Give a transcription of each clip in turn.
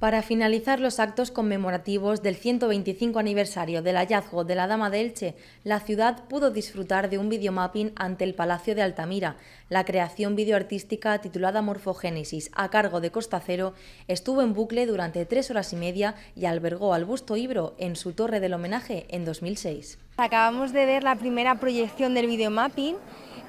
Para finalizar los actos conmemorativos del 125 aniversario del hallazgo de la Dama de Elche, la ciudad pudo disfrutar de un videomapping ante el Palacio de Altamira. La creación videoartística titulada Morfogénesis, a cargo de Costacero, estuvo en bucle durante tres horas y media y albergó al busto Ibro en su Torre del Homenaje en 2006. Acabamos de ver la primera proyección del videomapping.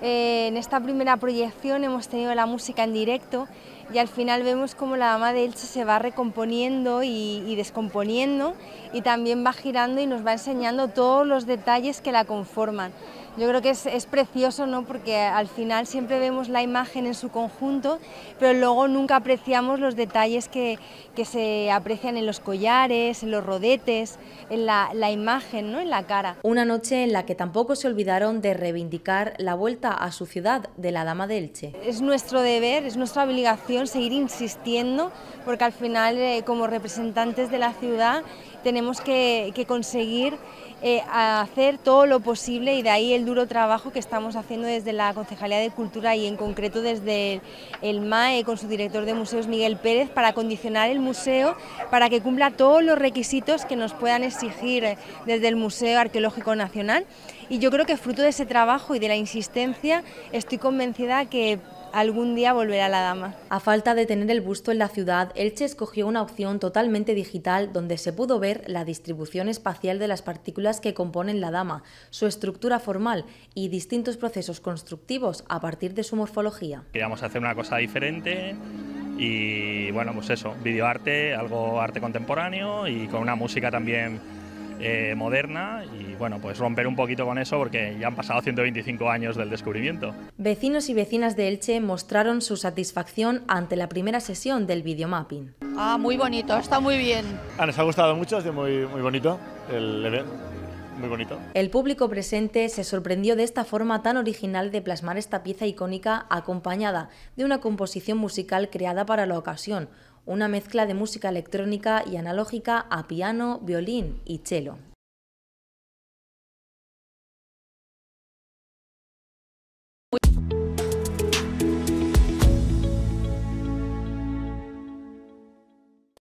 Eh, en esta primera proyección hemos tenido la música en directo y al final vemos como la dama de Elche se va recomponiendo y, descomponiendo y también va girando y nos va enseñando todos los detalles que la conforman. Yo creo que es, precioso, ¿no? Porque al final siempre vemos la imagen en su conjunto, pero luego nunca apreciamos los detalles que, se aprecian en los collares, en los rodetes, en la, imagen, ¿no? En la cara. Una noche en la que tampoco se olvidaron de reivindicar la vuelta a su ciudad de la Dama de Elche. Es nuestro deber, es nuestra obligación seguir insistiendo, porque al final, eh, como representantes de la ciudad, tenemos que, conseguir eh, hacer todo lo posible y de ahí el duro trabajo que estamos haciendo desde la Concejalía de Cultura y en concreto desde el, el MAE con su director de museos Miguel Pérez para condicionar el museo para que cumpla todos los requisitos que nos puedan exigir eh, desde el Museo Arqueológico Nacional y yo creo que fruto de ese trabajo y de la insistencia estoy convencida que algún día volverá la dama. A falta de tener el busto en la ciudad, Elche escogió una opción totalmente digital donde se pudo ver la distribución espacial de las partículas que componen la dama, su estructura formal y distintos procesos constructivos a partir de su morfología. Queríamos hacer una cosa diferente y bueno, pues eso, videoarte, algo arte contemporáneo y con una música también eh, moderna y bueno, pues romper un poquito con eso porque ya han pasado 125 años del descubrimiento. Vecinos y vecinas de Elche mostraron su satisfacción ante la primera sesión del videomapping. Ah, muy bonito, está muy bien. Ah, nos ha gustado mucho, es muy, muy bonito el evento. Muy bonito. El público presente se sorprendió de esta forma tan original de plasmar esta pieza icónica acompañada de una composición musical creada para la ocasión, una mezcla de música electrónica y analógica a piano, violín y cello.